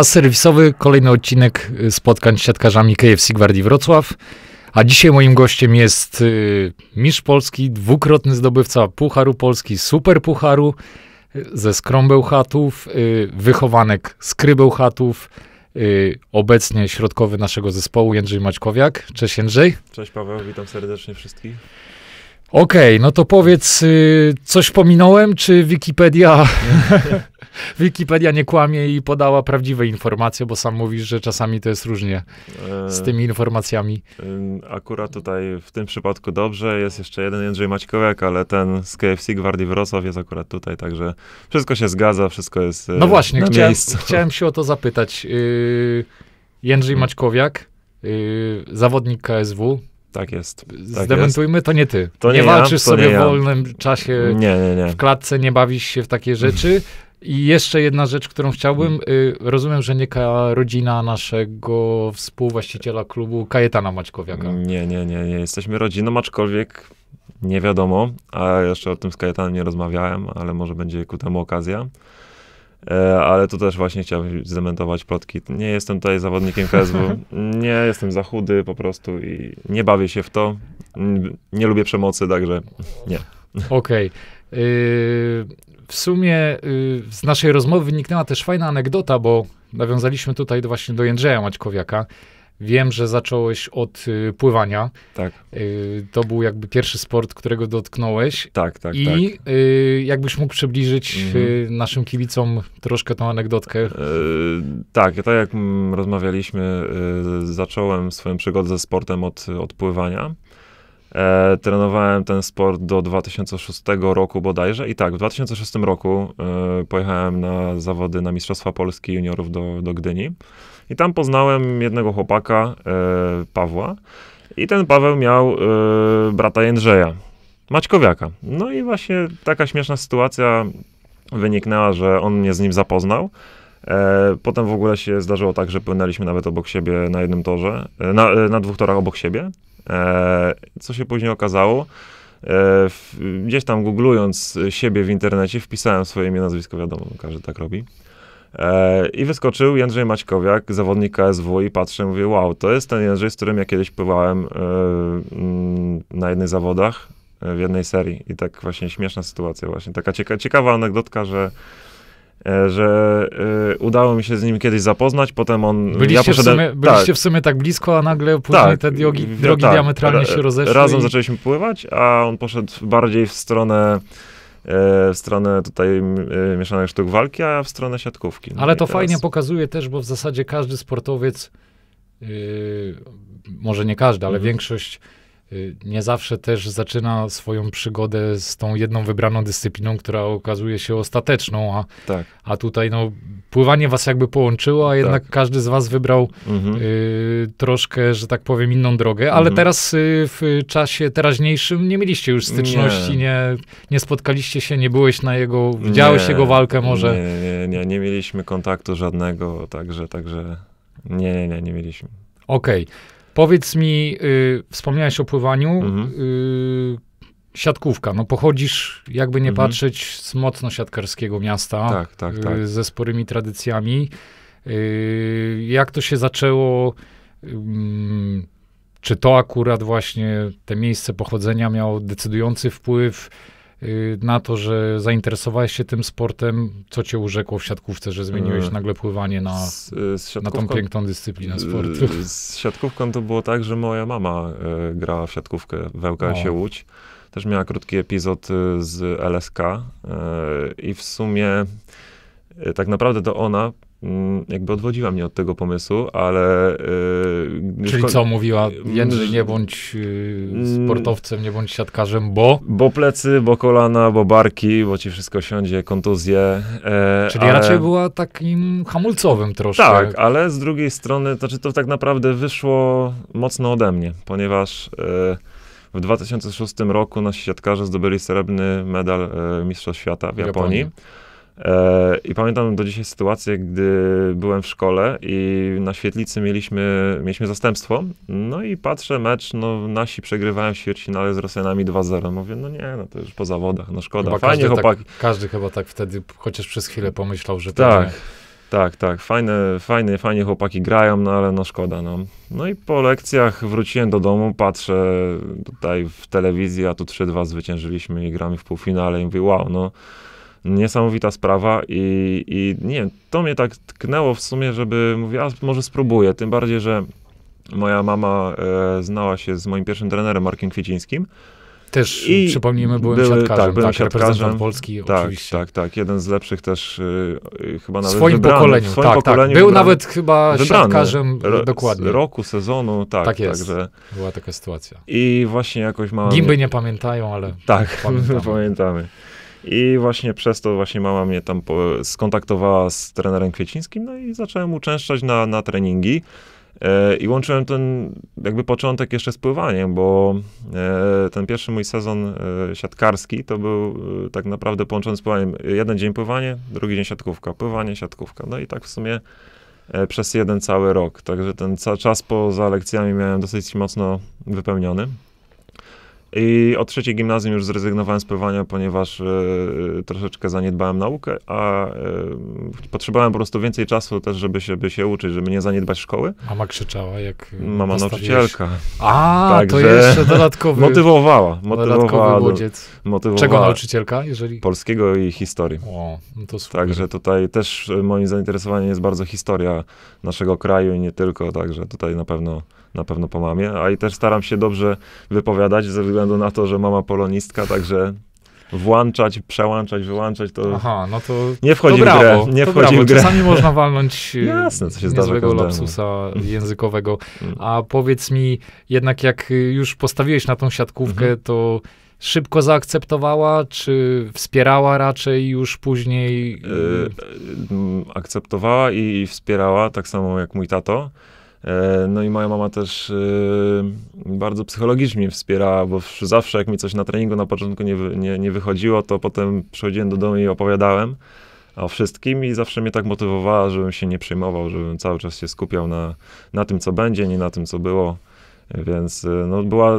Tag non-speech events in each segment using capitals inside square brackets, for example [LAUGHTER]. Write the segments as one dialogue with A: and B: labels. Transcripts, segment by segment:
A: a serwisowy kolejny odcinek y, spotkań z siatkarzami KFC Gwardii Wrocław. A dzisiaj moim gościem jest y, Misz Polski, dwukrotny zdobywca Pucharu Polski, Super Pucharu y, ze Skrąbełchatów, wychowanek z Krybełchatów, obecnie środkowy naszego zespołu Jędrzej Maćkowiak. Cześć Jędrzej.
B: Cześć Paweł, witam serdecznie wszystkich.
A: Okej, okay, no to powiedz, coś pominąłem, czy Wikipedia nie, [LAUGHS] nie. Wikipedia nie kłamie i podała prawdziwe informacje, bo sam mówisz, że czasami to jest różnie z e, tymi informacjami.
B: E, akurat tutaj w tym przypadku dobrze. Jest jeszcze jeden Jędrzej Maćkowiak, ale ten z KFC Gwardii Wrocław jest akurat tutaj, także wszystko się zgadza, wszystko jest e, No właśnie, chciałem,
A: chciałem, się o to zapytać. Jędrzej mm. Maćkowiak, zawodnik KSW, tak jest. Tak Zdementujmy, jest. to nie ty. To nie, nie walczysz ja, sobie nie w wolnym czasie nie, nie, w klatce, nie bawisz się w takie rzeczy. [LAUGHS] I jeszcze jedna rzecz, którą chciałbym. Mm. Y, rozumiem, że nie rodzina naszego
B: współwłaściciela klubu Kajetana Maćkowiaka. Mm, nie, nie, nie, nie. Jesteśmy rodziną, aczkolwiek nie wiadomo, a jeszcze o tym z Kajetanem nie rozmawiałem, ale może będzie ku temu okazja. E, ale tu też właśnie chciałem zdementować plotki. Nie jestem tutaj zawodnikiem KSW. [LAUGHS] Nie jestem za chudy po prostu i nie bawię się w to. Nie lubię przemocy, także nie.
A: Okej. Okay. Yy, w sumie y, z naszej rozmowy wyniknęła też fajna anegdota, bo nawiązaliśmy tutaj do, właśnie do Jędrzeja Maćkowiaka. Wiem, że zacząłeś od y, pływania. Tak. Y, to był jakby pierwszy sport, którego dotknąłeś. Tak, tak. I tak. Y, jakbyś mógł przybliżyć y, mhm. naszym kibicom
B: troszkę tą anegdotkę. E, tak, tak jak rozmawialiśmy, y, zacząłem swoją przygodę ze sportem od, od pływania. E, trenowałem ten sport do 2006 roku bodajże i tak, w 2006 roku e, pojechałem na zawody na Mistrzostwa Polski Juniorów do, do Gdyni i tam poznałem jednego chłopaka, e, Pawła i ten Paweł miał e, brata Jędrzeja, Maćkowiaka. No i właśnie taka śmieszna sytuacja wyniknęła, że on mnie z nim zapoznał. E, potem w ogóle się zdarzyło tak, że płynęliśmy nawet obok siebie na jednym torze, e, na, e, na dwóch torach obok siebie. E, co się później okazało? E, gdzieś tam googlując siebie w internecie, wpisałem swoje imię, nazwisko, wiadomo, każdy tak robi. E, I wyskoczył Jędrzej Maćkowiak, zawodnik KSW i patrzę, mówię, wow, to jest ten Jędrzej, z którym ja kiedyś pływałem mm, na jednych zawodach w jednej serii. I tak właśnie śmieszna sytuacja właśnie. Taka cieka ciekawa anegdotka, że E, że y, udało mi się z nim kiedyś zapoznać, potem on... Byliście, ja poszedłem, w, sumie, tak. byliście tak,
A: w sumie tak blisko, a nagle później tak, te drogi, tak, drogi tak, diametralnie się rozeszły. Razem i... zaczęliśmy
B: pływać, a on poszedł bardziej w stronę e, w stronę tutaj mieszanych sztuk walki, a w stronę siatkówki. No Ale to teraz... fajnie
A: pokazuje też, bo w zasadzie każdy sportowiec, yy, może nie każdy, ale mm. większość nie zawsze też zaczyna swoją przygodę z tą jedną wybraną dyscypliną, która okazuje się ostateczną, a, tak. a tutaj no, pływanie was jakby połączyło, a jednak tak. każdy z was wybrał mhm. y, troszkę, że tak powiem, inną drogę, mhm. ale teraz y, w czasie teraźniejszym nie mieliście już styczności, nie, nie, nie spotkaliście się, nie byłeś na jego, widziałeś nie, jego walkę może?
B: Nie, nie, nie, nie mieliśmy kontaktu żadnego, także, także nie, nie, nie, nie mieliśmy. Okej. Okay.
A: Powiedz mi, y, wspomniałeś o pływaniu. Mhm. Y, siatkówka, no pochodzisz, jakby nie mhm. patrzeć, z mocno siatkarskiego miasta. Tak, tak, y, tak. Y, ze sporymi tradycjami. Y, jak to się zaczęło? Mm, czy to akurat właśnie te miejsce pochodzenia miało decydujący wpływ? Y, na to, że zainteresowałeś się tym sportem, co cię urzekło w siatkówce, że zmieniłeś y, nagle pływanie na, z, y, z na tą piękną dyscyplinę sportu?
B: Z siatkówką to było tak, że moja mama grała w siatkówkę w się Łódź. Też miała krótki epizod z LSK i w sumie tak naprawdę to ona Mm, jakby odwodziła mnie od tego pomysłu, ale... Yy, Czyli co mówiła mm, Jędrzej, nie bądź yy, sportowcem,
A: nie bądź siatkarzem,
B: bo... Bo plecy, bo kolana, bo barki, bo ci wszystko siądzie, kontuzje. Yy, Czyli ale... raczej była takim hamulcowym troszkę. Tak, ale z drugiej strony, to czy znaczy to tak naprawdę wyszło mocno ode mnie, ponieważ... E, w 2006 roku nasi siatkarze zdobyli srebrny medal e, Mistrzostw Świata w Japonii. Japonii. E, I pamiętam do dzisiaj sytuację, gdy byłem w szkole i na świetlicy mieliśmy, mieliśmy zastępstwo. No i patrzę mecz, no nasi przegrywają w ale z Rosjanami 2-0. Mówię, no nie, no to już po zawodach, no szkoda, chyba fajnie każdy tak- chłopaki.
A: Tak, każdy chyba tak wtedy chociaż przez
B: chwilę pomyślał, że tak. Tak, tak, fajne, fajne, fajnie chłopaki grają, no ale no szkoda, no. No i po lekcjach wróciłem do domu, patrzę tutaj w telewizji, a tu 3-2 zwyciężyliśmy i gramy w półfinale i mówię, wow, no niesamowita sprawa i, i nie to mnie tak tknęło w sumie, żeby mówię, a może spróbuję, tym bardziej, że moja mama e, znała się z moim pierwszym trenerem, Markiem Kwiecińskim. Też, I przypomnijmy, byłem były, siatkarzem, tak, tak byłem tak, siatkarzem Polski tak, oczywiście. Tak, tak, jeden z lepszych też e, chyba nawet swoim wybrany, pokoleniu, w swoim tak, pokoleniu. Tak. Był wybrany, nawet chyba wybrany, siatkarzem ro, dokładnie. roku, sezonu, tak. Tak jest, także. była taka sytuacja. I właśnie jakoś mam... Gimby nie
A: pamiętają, ale
B: Tak, pamiętamy. [LAUGHS] pamiętamy. I właśnie przez to właśnie mama mnie tam skontaktowała z trenerem Kwiecińskim, no i zacząłem uczęszczać na, na treningi. E, I łączyłem ten jakby początek jeszcze z pływaniem, bo e, ten pierwszy mój sezon e, siatkarski to był tak naprawdę połączony z pływaniem. Jeden dzień pływanie, drugi dzień siatkówka, pływanie, siatkówka. No i tak w sumie przez jeden cały rok. Także ten czas poza lekcjami miałem dosyć mocno wypełniony. I od trzeciej gimnazjum już zrezygnowałem z pływania, ponieważ y, troszeczkę zaniedbałem naukę, a y, potrzebowałem po prostu więcej czasu też, żeby się, by się uczyć, żeby nie zaniedbać szkoły.
A: Mama krzyczała, jak. Mama nauczycielka. A, Także to jeszcze dodatkowy. Motywowała. [LAUGHS] Motywowała. Dodatkowy motywowała Czego nauczycielka, jeżeli?
B: Polskiego i historii. O, no to super. Także tutaj też moim zainteresowaniem jest bardzo historia naszego kraju i nie tylko, także tutaj na pewno na pewno po mamie, a i też staram się dobrze wypowiadać ze względu na to, że mama polonistka, także włączać, przełączać, wyłączać, to, Aha, no to nie wchodzi to brawo, w grę. Nie wchodzi w grę. Czasami można walnąć [LAUGHS] y, Jasne, co się niezłego lapsusa [LAUGHS]
A: językowego. Mm. A powiedz mi, jednak jak już postawiłeś na tą siatkówkę, mhm. to
B: szybko zaakceptowała, czy wspierała raczej już później? Yy, akceptowała i wspierała, tak samo jak mój tato. E, no i moja mama też e, bardzo psychologicznie mnie wspiera, bo zawsze jak mi coś na treningu na początku nie, nie, nie wychodziło, to potem przychodziłem do domu i opowiadałem o wszystkim i zawsze mnie tak motywowała, żebym się nie przejmował, żebym cały czas się skupiał na, na tym, co będzie, nie na tym, co było. Więc e, no, była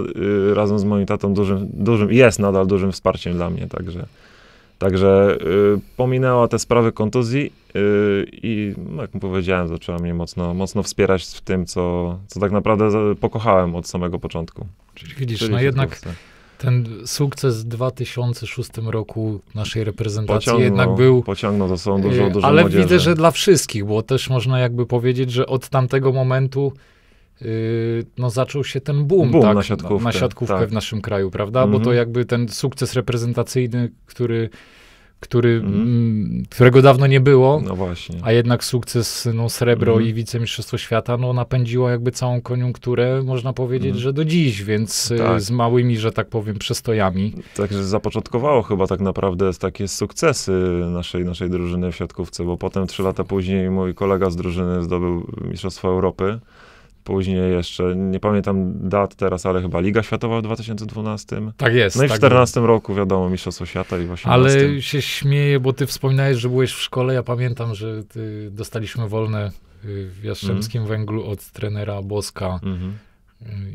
B: razem z moim tatą dużym, dużym, jest nadal dużym wsparciem dla mnie, także Także y, pominęła te sprawy kontuzji y, i, no, jak mu powiedziałem, zaczęła mnie mocno, mocno wspierać w tym, co, co tak naprawdę pokochałem od samego początku. Czyli widzisz, no jednak
A: ten sukces w 2006 roku naszej reprezentacji pociągnął, jednak był... Pociągnął za
B: sobą dużo, y, dużo Ale młodzieży. widzę, że
A: dla wszystkich, bo też można jakby powiedzieć, że od tamtego momentu Y, no zaczął się ten boom, boom tak, na siatkówkę, na siatkówkę tak. w naszym kraju, prawda? Bo to mhm. jakby ten sukces reprezentacyjny, który, który, mhm. mm, którego dawno nie było, no a jednak sukces, no srebro mm i wicemistrzostwo świata, no napędziło jakby całą koniunkturę, można powiedzieć, mhm. że
B: do dziś, więc y, tak. z małymi, że tak powiem, przestojami. Także zapoczątkowało chyba tak naprawdę takie sukcesy naszej, naszej drużyny w siatkówce, bo potem trzy lata później mój kolega z drużyny zdobył Mistrzostwo Europy. Później jeszcze, nie pamiętam dat teraz, ale chyba Liga Światowa w 2012. Tak jest. No i w tak 14 roku, wiadomo, Mistrzostwo Świata i właśnie. Ale
A: się śmieję, bo ty wspominałeś, że byłeś w szkole. Ja pamiętam, że dostaliśmy wolne y, w Jastrzębskim mm. Węglu od trenera Boska. Mm -hmm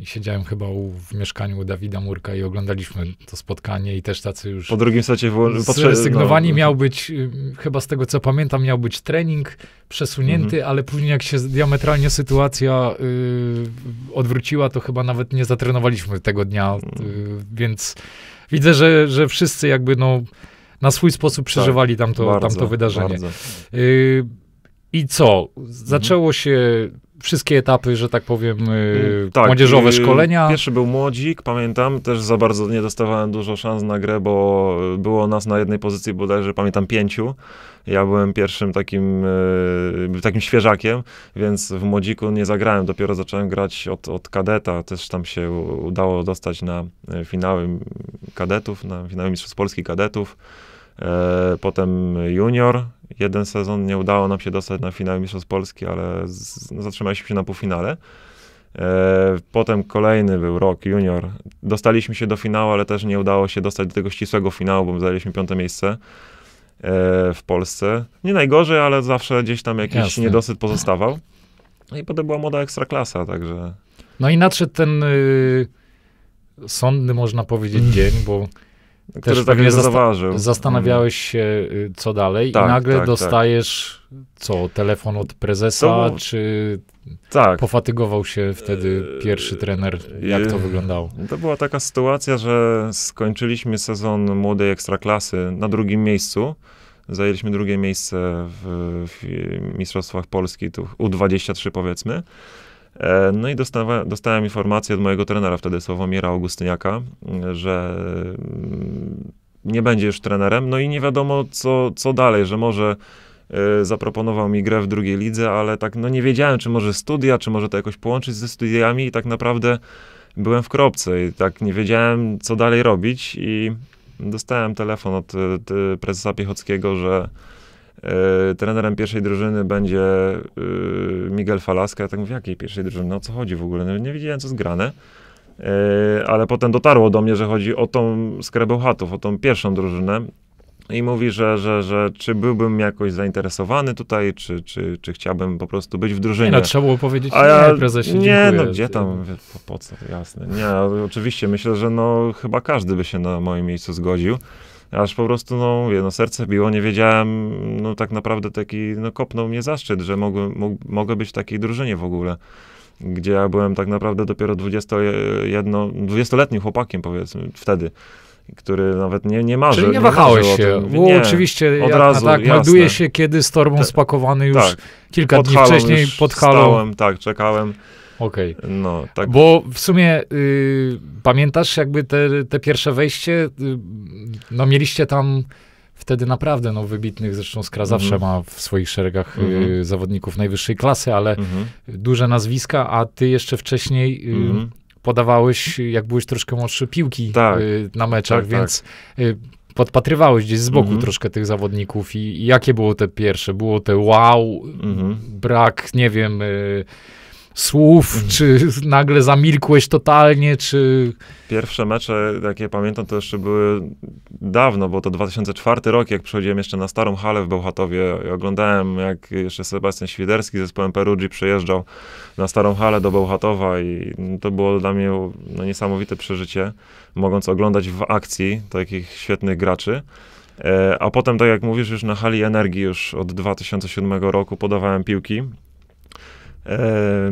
A: i siedziałem chyba u, w mieszkaniu u Dawida Murka i oglądaliśmy to spotkanie i też tacy już... Po drugim secie... Zrezygnowani no. miał być, y, chyba z tego co pamiętam, miał być trening przesunięty, mhm. ale później jak się diametralnie sytuacja y, odwróciła, to chyba nawet nie zatrenowaliśmy tego dnia, y, więc widzę, że, że wszyscy jakby no, na swój sposób tak, przeżywali tak, tamto, bardzo, tamto wydarzenie. Y, i co? Zaczęło się wszystkie etapy, że tak powiem, yy, tak, młodzieżowe y, szkolenia.
B: Pierwszy był młodzik, pamiętam, też za bardzo nie dostawałem dużo szans na grę, bo było nas na jednej pozycji bodajże, pamiętam, pięciu. Ja byłem pierwszym takim, yy, takim świeżakiem, więc w młodziku nie zagrałem. Dopiero zacząłem grać od, od kadeta. Też tam się udało dostać na y, finały kadetów, na finały Mistrzostw Polski kadetów. E, potem junior, jeden sezon, nie udało nam się dostać na finał Mistrzostw Polski, ale z, no, zatrzymaliśmy się na półfinale. E, potem kolejny był rok junior. Dostaliśmy się do finału, ale też nie udało się dostać do tego ścisłego finału, bo zajęliśmy piąte miejsce e, w Polsce. Nie najgorzej, ale zawsze gdzieś tam jakiś Jasne. niedosyt pozostawał. No I potem była młoda ekstraklasa, także...
A: No i nadszedł ten y, sądny, można powiedzieć, mm. dzień, bo też tak zauważył. Zastanawiałeś się, y, co dalej, tak, i nagle tak, tak. dostajesz tak. co? Telefon od prezesa, to... czy tak. Pofatygował się wtedy pierwszy y, trener. Y, Jak to wyglądało?
B: To była taka sytuacja, że skończyliśmy sezon młodej ekstraklasy na drugim miejscu. Zajęliśmy drugie miejsce w, w Mistrzostwach Polski, tu U23 powiedzmy. E, no i dostawa, dostałem informację od mojego trenera wtedy, Sławomira Augustyniaka, e, że mm, nie będzie już trenerem, no i nie wiadomo co, co dalej, że może e, zaproponował mi grę w drugiej lidze, ale tak no nie wiedziałem, czy może studia, czy może to jakoś połączyć ze studiami i tak naprawdę byłem w kropce i tak nie wiedziałem, co dalej robić i dostałem telefon od prezesa Piechockiego, że E, trenerem pierwszej drużyny będzie e, Miguel Falasca. Ja tak mówię, jakiej pierwszej drużyny? No, o co chodzi w ogóle? No, nie widziałem co zgrane. E, ale potem dotarło do mnie, że chodzi o tą skrebę chatów, o tą pierwszą drużynę i mówi, że, że, że czy byłbym jakoś zainteresowany tutaj, czy, czy, czy chciałbym po prostu być w drużynie. Nie, no, trzeba było powiedzieć, A ja, nie, prezesie, Nie, no gdzie tam, po, po co, jasne. Nie, oczywiście myślę, że no chyba każdy by się na moim miejscu zgodził aż po prostu, no mówię, no serce biło, nie wiedziałem, no tak naprawdę taki, no kopnął mnie zaszczyt, że mogę mógł, mogę być w takiej drużynie w ogóle, gdzie ja byłem tak naprawdę dopiero 21, 20-letnim chłopakiem, powiedzmy, wtedy który nawet nie, nie marzy. Czyli nie wahałeś nie się. Bo nie, oczywiście od razu, tak, melduje się,
A: kiedy z torbą spakowany już tak, kilka dni wcześniej pod halą. Stałem,
B: tak, czekałem.
A: Okej. Okay. No, tak. Bo w sumie y, pamiętasz jakby te, te pierwsze wejście, y, no mieliście tam wtedy naprawdę no, wybitnych, zresztą Skra mhm. zawsze ma w swoich szeregach mm. y, mhm. zawodników najwyższej klasy, ale mm. duże nazwiska, a ty jeszcze wcześniej y, mhm. podawałeś, jak byłeś troszkę młodszy, piłki y, tak. na meczach, tak, więc tak. Y, podpatrywałeś gdzieś z boku mm -hmm. troszkę tych zawodników i, i, jakie było te pierwsze? Było te wow, mm -hmm. brak, nie wiem, y, słów, mhm. czy nagle
B: zamilkłeś totalnie, czy... Pierwsze mecze, jakie pamiętam, to jeszcze były dawno, bo to 2004 rok, jak przychodziłem jeszcze na Starą Halę w Bełchatowie i oglądałem, jak jeszcze Sebastian Świderski z zespołem Perugii przyjeżdżał na Starą Halę do Bełchatowa i to było dla mnie no, niesamowite przeżycie, mogąc oglądać w akcji takich świetnych graczy. E, a potem, tak jak mówisz, już na hali energii już od 2007 roku podawałem piłki E,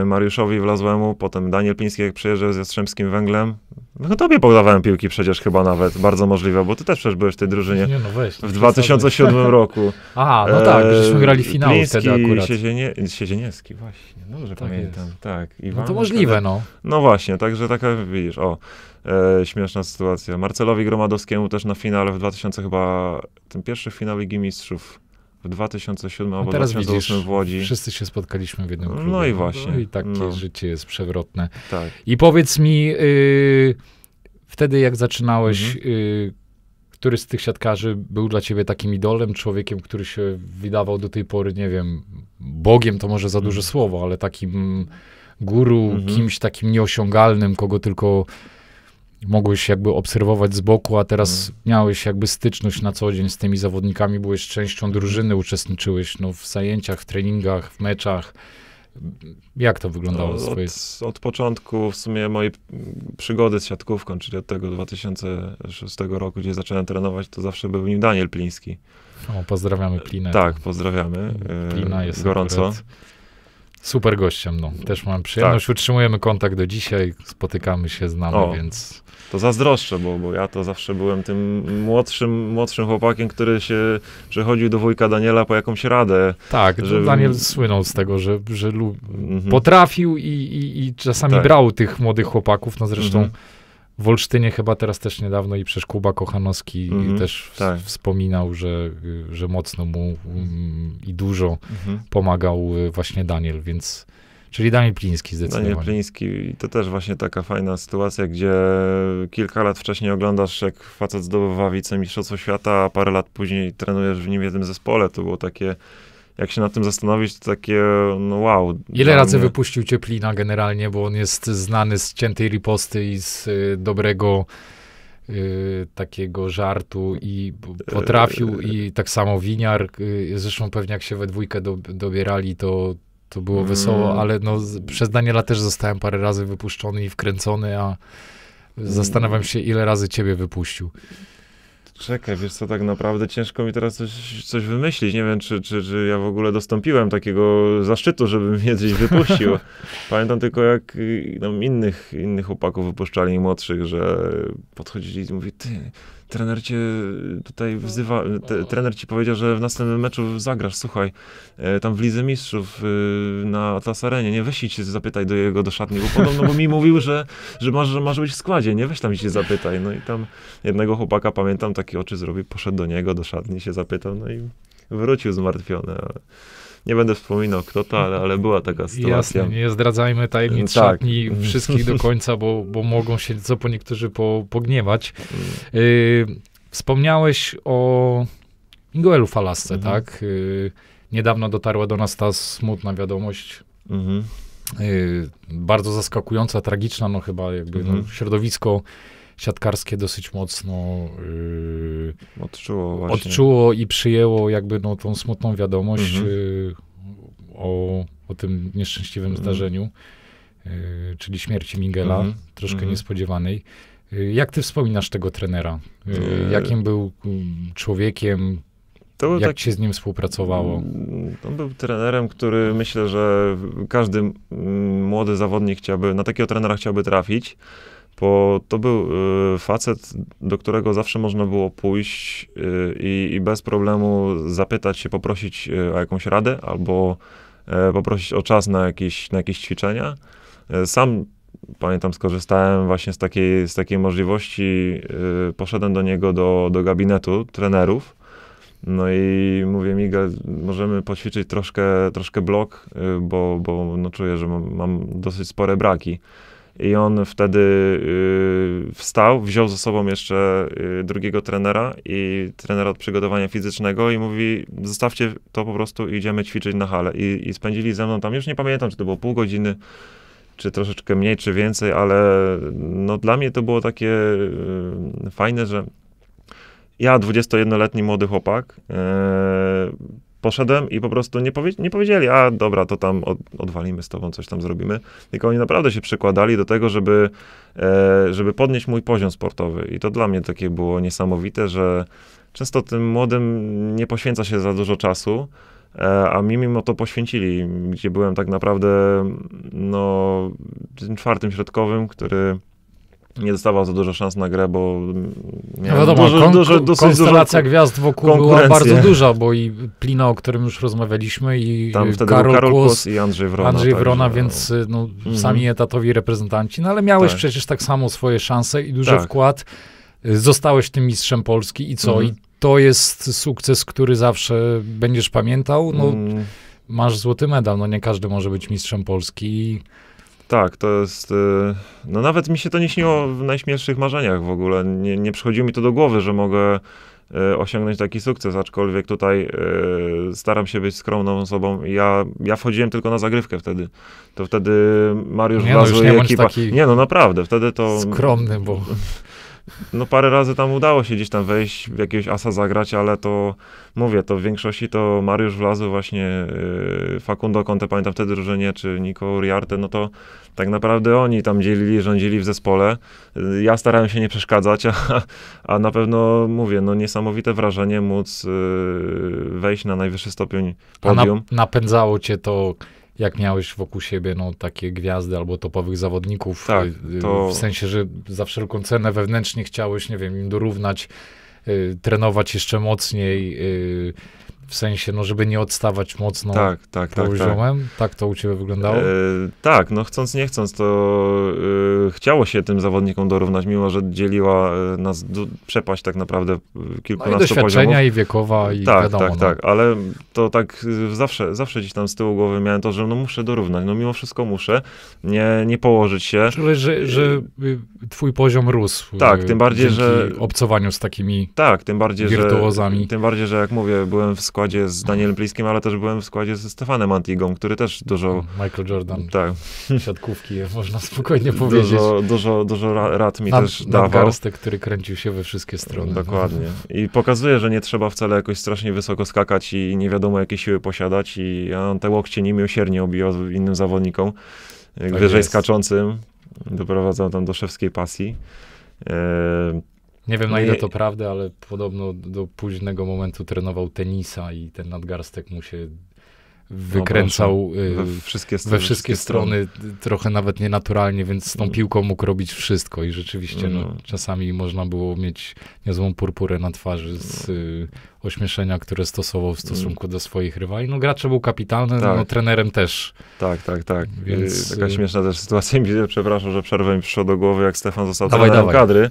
B: e, Mariuszowi Wlazłemu, potem Daniel Piński, jak przyjeżdżał z Jastrzębskim Węglem. No tobie podawałem piłki przecież chyba nawet, bardzo możliwe, bo ty też przecież byłeś w tej drużynie nie, no weź, w 2007 no, roku. [LAUGHS] A, no tak, e, żeśmy grali finał Pliński, wtedy akurat. Siedzienie, Siedzieniewski, właśnie, no, dobrze tak pamiętam. Jest. Tak, Iwan, no to możliwe, wtedy, no. No właśnie, także taka, widzisz, o, e, śmieszna sytuacja. Marcelowi Gromadowskiemu też na finale w 2000 chyba, ten pierwszy finał Ligi Mistrzów w 2007 albo teraz 2008 widzisz, w Łodzi.
A: Wszyscy się spotkaliśmy w jednym klubie. No i właśnie. No I takie no. życie jest przewrotne. Tak. I powiedz mi, y, wtedy jak zaczynałeś, mhm. Y, który z tych siatkarzy był dla ciebie takim idolem, człowiekiem, który się wydawał do tej pory, nie wiem, Bogiem to może za duże mhm. słowo, ale takim guru, mhm. kimś takim nieosiągalnym, kogo tylko mogłeś jakby obserwować z boku, a teraz mm. miałeś jakby styczność na co dzień z tymi zawodnikami, byłeś częścią drużyny, uczestniczyłeś no, w zajęciach, w treningach, w meczach. Jak to wyglądało? No, twojej...
B: od, od, początku w sumie mojej przygody z siatkówką, czyli od tego 2006 roku, gdzie zacząłem trenować, to zawsze był nim Daniel Pliński. O, pozdrawiamy Plinę. Tak, pozdrawiamy. Plina jest gorąco. Akurat Super gościem, no. Też mam przyjemność. Tak.
A: Utrzymujemy kontakt do dzisiaj, spotykamy się, znamy, o, więc...
B: To zazdroszczę, bo, bo ja to zawsze byłem tym młodszym, młodszym chłopakiem, który się przechodził do wujka Daniela po jakąś radę. Tak, że... Daniel
A: słynął z tego, że, że lub... mhm. potrafił i, i, i czasami tak. brał tych młodych chłopaków, no zresztą... Mhm w Olsztynie chyba teraz też niedawno i przecież Kuba Kochanowski mm, też tak. wspominał, że, y, że mocno mu um, i dużo mm -hmm. pomagał y, właśnie Daniel, więc czyli Daniel Pliński
B: zdecydowanie. Daniel Pliński to też właśnie taka fajna sytuacja, gdzie kilka lat wcześniej oglądasz, jak facet zdobywa wicemistrzostwo świata, a parę lat później trenujesz w nim jednym zespole. To było takie jak się nad tym zastanowić, to takie, no wow. Ile razy mnie...
A: wypuścił Cieplina generalnie, bo on jest znany z ciętej riposty i z y, dobrego y, takiego żartu i potrafił e, i tak samo Winiar, y, zresztą pewnie jak się we dwójkę do, dobierali, to, to było mm. wesoło, ale no, przez Daniela też zostałem parę razy wypuszczony i wkręcony, a mm. zastanawiam się, ile razy ciebie wypuścił.
B: Czekaj, wiesz co, tak naprawdę ciężko mi teraz coś, coś wymyślić. Nie wiem, czy, czy, czy ja w ogóle dostąpiłem takiego zaszczytu, żeby mnie gdzieś wypuścił. [LAUGHS] Pamiętam tylko, jak no, innych, innych chłopaków wypuszczali młodszych, że podchodzili i mówili, ty, trener cię y, tutaj wzywa, te, trener ci powiedział, że w następnym meczu zagrasz, słuchaj, e, tam w Lidze Mistrzów y, na Atlas Arenie, nie weź się zapytaj do jego, do szatni, bo podobno bo mi [LAUGHS] mówił, że, że masz, że masz być w składzie, nie weź tam i się zapytaj. No i tam jednego chłopaka, pamiętam, takie oczy zrobił, poszedł do niego, do szatni się zapytał, no i wrócił zmartwiony, ale... Nie będę wspominał kto to, ale, ale była taka sytuacja. Jasne,
A: nie zdradzajmy tajemnic tak. szatni wszystkich do
B: końca, bo, bo mogą się co po niektórzy po, pogniewać.
A: Yy, wspomniałeś o Miguelu Falasce, mhm. tak? Yy, niedawno dotarła do nas ta smutna wiadomość. Mhm. Yy, bardzo zaskakująca, tragiczna, no chyba jakby no, mhm. no, środowisko siatkarskie dosyć mocno yy, odczuło, odczuło i przyjęło jakby no, tą smutną wiadomość mhm. yy, o, o tym nieszczęśliwym mhm. zdarzeniu, yy, czyli śmierci Mingela, mhm. troszkę mhm. niespodziewanej. Yy, jak ty wspominasz tego trenera? Yy, yy, jakim był mm, człowiekiem? jak tak... się z nim współpracowało?
B: Mm, On był trenerem, który myślę, że każdy mm, młody zawodnik chciałby, na takiego trenera chciałby trafić bo to był y, facet, do którego zawsze można było pójść y, i, i bez problemu zapytać się, poprosić y, o jakąś radę albo e, poprosić o czas na jakieś, na jakieś ćwiczenia. E, sam pamiętam, skorzystałem właśnie z takiej, z takiej możliwości. Poszedłem do niego do, do gabinetu trenerów. No i mówię, Miguel, możemy poćwiczyć troszkę, troszkę blok, bo, bo no czuję, że mam, mam dosyć spore braki i on wtedy y, wstał, wziął ze sobą jeszcze y, drugiego trenera i trenera od przygotowania fizycznego i mówi, zostawcie to po prostu i idziemy ćwiczyć na hale. I, I spędzili ze mną tam, już nie pamiętam, czy to było pół godziny, czy troszeczkę mniej, czy więcej, ale no, dla mnie to było takie y, fajne, że ja, 21-letni młody chłopak, poszedłem i po prostu nie, powie, nie powiedzieli, a dobra, to tam od, odwalimy z tobą, coś tam zrobimy. Tylko oni naprawdę się przykładali do tego, żeby, e, żeby podnieść mój poziom sportowy. I to dla mnie takie było niesamowite, że często tym młodym nie poświęca się za dużo czasu, e, a mi mimo to poświęcili, gdzie byłem tak naprawdę no, tym czwartym środkowym, który nie dostawał za dużo szans na grę, bo mm, miał no wiadomo, dużo, dużo, dosyć konstelacja dużo gwiazd wokół była bardzo
A: duża, bo i Plina, o którym już rozmawialiśmy i y, Tam wtedy Karol, Karol Kłos, i Andrzej Wrona. Andrzej Wrona, także, więc y, no, mm. sami etatowi reprezentanci, no ale miałeś tak. przecież tak samo swoje szanse i duży tak. wkład. Y, zostałeś tym mistrzem Polski i co? Mm. I to jest sukces, który zawsze będziesz
B: pamiętał. No, mm. Masz złoty medal, no nie każdy może być mistrzem Polski. Tak, to jest. Y, no nawet mi się to nie śniło w najśmielszych marzeniach w ogóle. Nie, nie przychodziło mi to do głowy, że mogę y, osiągnąć taki sukces, aczkolwiek tutaj y, staram się być skromną osobą. Ja, ja wchodziłem tylko na zagrywkę wtedy. To wtedy Mariusz nie, Blazu no, i ekipa... Nie no, naprawdę, wtedy to... Skromny, bo... [LAUGHS] no parę razy tam udało się gdzieś tam wejść, w jakiegoś asa zagrać, ale to mówię, to w większości to Mariusz Wlazu właśnie, yy, Facundo Conte, pamiętam wtedy drużynie, czy Nico Uriarte, no to tak naprawdę oni tam dzielili, rządzili w zespole. Yy, ja starałem się nie przeszkadzać, a, a na pewno mówię, no niesamowite wrażenie móc yy, wejść na najwyższy stopień podium. A na, napędzało cię to jak miałeś wokół siebie no, takie gwiazdy
A: albo topowych zawodników, tak, y, y, to... w sensie, że za wszelką cenę wewnętrznie chciałeś, nie wiem, im dorównać, y, trenować jeszcze mocniej. Y, w sensie, no, żeby nie odstawać mocno tak, tak, poziomem? Tak, tak. tak to u ciebie wyglądało? E,
B: tak, no chcąc, nie chcąc, to e, chciało się tym zawodnikom dorównać, mimo że dzieliła e, nas d- przepaść tak naprawdę e, kilkunastu no i doświadczenia, poziomów. i wiekowa, i tak, wiadomo. Tak, no. tak, ale to tak e, zawsze, zawsze gdzieś tam z tyłu głowy miałem to, że no muszę dorównać, no mimo wszystko muszę, nie, nie położyć się. Czyli, że, że
A: y, twój poziom rósł. Y, tak, tym bardziej, że...
B: obcowaniu z takimi Tak, tym bardziej, wirtuozami. że... Tym bardziej, że jak mówię, byłem w składzie z Danielem Pliskiem, ale też byłem w składzie ze Stefanem Antigą, który też dużo... Mm, Michael Jordan. Tak. [LAUGHS] Siatkówki, można spokojnie powiedzieć. Dużo, dużo, dużo rad mi też dawał. Garstek, który kręcił się we wszystkie strony. Dokładnie. I pokazuje, że nie trzeba wcale jakoś strasznie wysoko skakać i nie wiadomo jakie siły posiadać i on te łokcie niemiłosiernie obijał innym zawodnikom, tak wyżej jest. skaczącym. Doprowadzał tam do szewskiej pasji. Yy, nie wiem na ile to prawda,
A: ale podobno do późnego momentu trenował tenisa i ten nadgarstek mu się wykręcał no we wszystkie, strony, we wszystkie strony, trochę nawet nienaturalnie, więc z tą mm. piłką mógł robić wszystko i rzeczywiście no. Mm. czasami można było mieć niezłą purpurę na twarzy z mm. y, ośmieszenia, które stosował w stosunku do swoich rywali. No gracze był kapitalny, no, tak. no
B: trenerem też. Tak, tak, tak. Więc... Y, taka y, śmieszna też sytuacja przepraszam, że przerwę mi przyszło do głowy, jak Stefan został dawaj, trenerem dawaj. kadry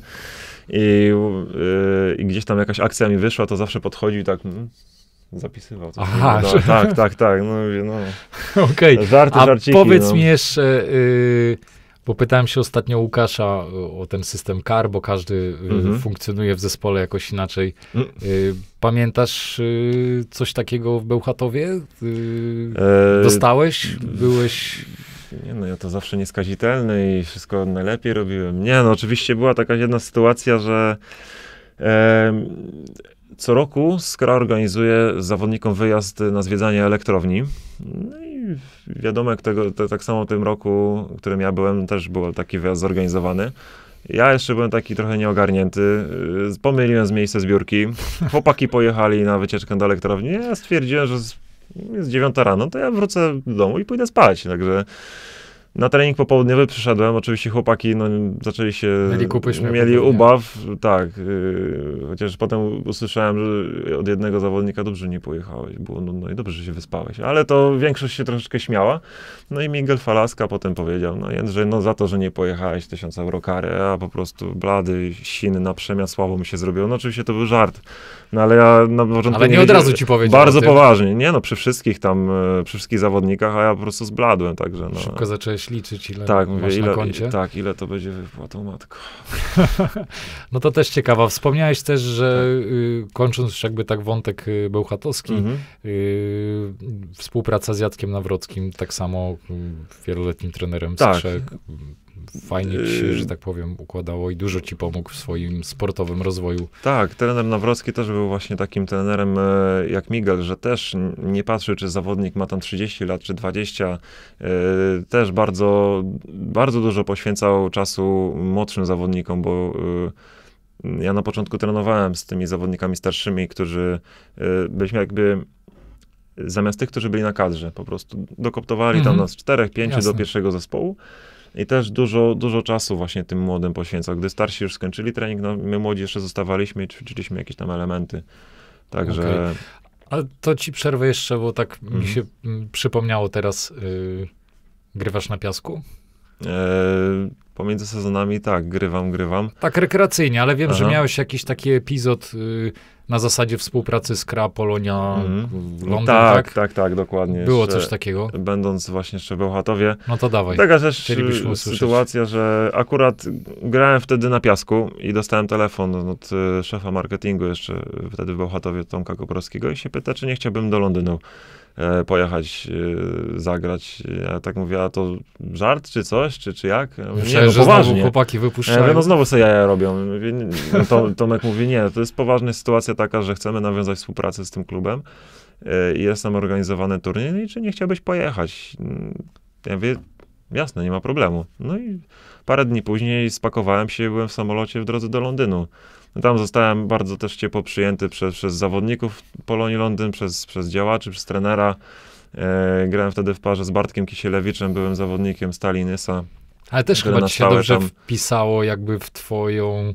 B: i, y, i gdzieś tam jakaś akcja mi wyszła, to zawsze podchodził tak, mm, zapisywał. Coś Aha, no, że... tak, tak, tak. No, no. [LAUGHS] Okej, okay. A powiedz no. mi
A: jeszcze, yy, bo pytałem się ostatnio Łukasza o ten system kar, bo każdy y, mhm. funkcjonuje w zespole jakoś inaczej. Mm. Y, pamiętasz coś takiego w
B: Bełchatowie? E, dostałeś? Byłeś nie no, ja to zawsze nieskazitelny i wszystko najlepiej robiłem. Nie no, oczywiście była taka jedna sytuacja, że e, co roku Skra organizuje zawodnikom wyjazd na zwiedzanie elektrowni. No i wiadomo, jak tego, to, tak samo w tym roku, w którym ja byłem, też był taki wyjazd zorganizowany. Ja jeszcze byłem taki trochę nieogarnięty. Pomyliłem z miejsca zbiórki. Chłopaki pojechali na wycieczkę do elektrowni. Ja stwierdziłem, że jest dziewiąta rano, to ja wrócę do domu i pójdę spać. Także na trening popołudniowy przyszedłem, oczywiście chłopaki no, zaczęli się, mieli, kupy mieli tak, ubaw, tak, yy, chociaż potem usłyszałem, że od jednego zawodnika dobrze nie pojechałeś, było nudno i dobrze, że się wyspałeś, ale to większość się troszeczkę śmiała, no i Miguel Falaska potem powiedział, no Jędrzej, no za to, że nie pojechałeś, tysiąc euro kary, a po prostu blady, siny na przemian słabo mi się zrobiło, no oczywiście to był żart, no ale ja na początku... Ale nie, nie od razu ci powiedział. Bardzo tak? poważnie, nie no, przy wszystkich tam, y, przy wszystkich zawodnikach, a ja po prostu zbladłem, także no. Szybko zaczęłeś liczyć, ile tak, masz mówię, ile, na koncie. I, tak, ile to będzie wypłatą matko. [LAUGHS] no to też ciekawa.
A: Wspomniałeś też, że tak. y, kończąc już jakby tak wątek y, bełchatowski, mhm. y, współpraca z Jackiem Nawrockim, tak samo y, wieloletnim trenerem tak. Strzek, fajnie ci się, yy. że tak powiem, układało i dużo ci pomógł w swoim sportowym rozwoju.
B: Tak, trener Nawrocki też był właśnie takim trenerem e, jak Miguel, że też nie patrzy, czy zawodnik ma tam 30 lat, czy 20. E, też bardzo, bardzo dużo poświęcał czasu młodszym zawodnikom, bo e, ja na początku trenowałem z tymi zawodnikami starszymi, którzy byliśmy jakby zamiast tych, którzy byli na kadrze, po prostu dokoptowali mhm. tam nas czterech, pięciu Jasne. do pierwszego zespołu. I też dużo, dużo czasu właśnie tym młodym poświęcał. Gdy starsi już skończyli trening, no my młodzi jeszcze zostawaliśmy i ćwiczyliśmy jakieś tam elementy. Także... Okay. A to ci przerwę
A: jeszcze, bo tak mhm. mm. mi się przypomniało teraz. Y, grywasz na piasku?
B: E, pomiędzy sezonami tak, grywam, grywam.
A: Tak rekreacyjnie, ale wiem, Aha. że miałeś jakiś taki epizod... Y, na zasadzie współpracy z Kra, Polonia, mm. Londyn, tak, tak? Tak, tak,
B: dokładnie. Było coś takiego? Będąc właśnie jeszcze w Bełchatowie. No to dawaj, Taka też e, sytuacja, że akurat grałem wtedy na piasku i dostałem telefon od e, szefa marketingu jeszcze wtedy w Bełchatowie, Tomka Koprowskiego i się pyta, czy nie chciałbym do Londynu. E, pojechać, e, zagrać. Ja tak mówię, a to żart czy coś, czy, czy jak? Ja nie, no, poważnie. chłopaki wypuszczają. Ja mówię, no znowu sobie jaja robią. Mówię, Tomek mówi, nie, to jest poważna sytuacja taka, że chcemy nawiązać współpracę z tym klubem. E, jest tam organizowany turniej, no i czy nie chciałbyś pojechać? Ja mówię, jasne, nie ma problemu. No i parę dni później spakowałem się i byłem w samolocie w drodze do Londynu. No tam zostałem bardzo też ciepło przyjęty przez, przez zawodników Polonii Londyn, przez, przez działaczy, przez trenera. E, grałem wtedy w parze z Bartkiem Kisielewiczem, byłem zawodnikiem Stalinysa. Ale też chyba ci się dobrze tam...
A: wpisało jakby w twoją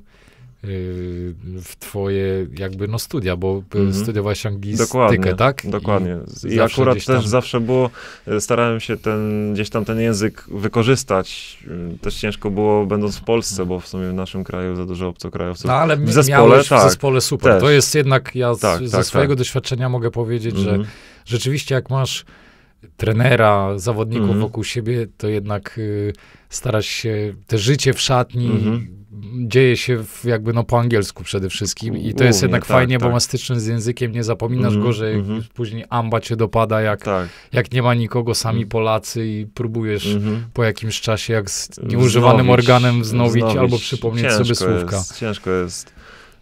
A: Y,
B: w twoje jakby no studia, bo y, mhm. studiowałeś studiowałaś anglistykę, dokładnie, tak? Dokładnie. I, I akurat tam... też zawsze było, y, starałem się ten, gdzieś tam ten język wykorzystać. Też ciężko było będąc w Polsce, mhm. bo w sumie w naszym kraju za dużo obcokrajowców. No ale w zespole, tak, w zespole super. Też. To jest
A: jednak, ja z, tak, ze tak, swojego tak. doświadczenia mogę powiedzieć, że mhm. rzeczywiście jak masz trenera, zawodników mhm. wokół siebie, to jednak y, starać się, te życie w szatni mhm. dzieje się w, jakby no po angielsku przede wszystkim i to Głównie, jest jednak tak, fajnie, tak. bo masz z językiem, nie zapominasz mhm, gorzej go, że później amba cię dopada, jak, tak. jak nie ma nikogo, sami Polacy i próbujesz po jakimś czasie, jak z nieużywanym wznowić, organem wznowić, wznowić, albo przypomnieć sobie słówka. Jest,
B: ciężko jest.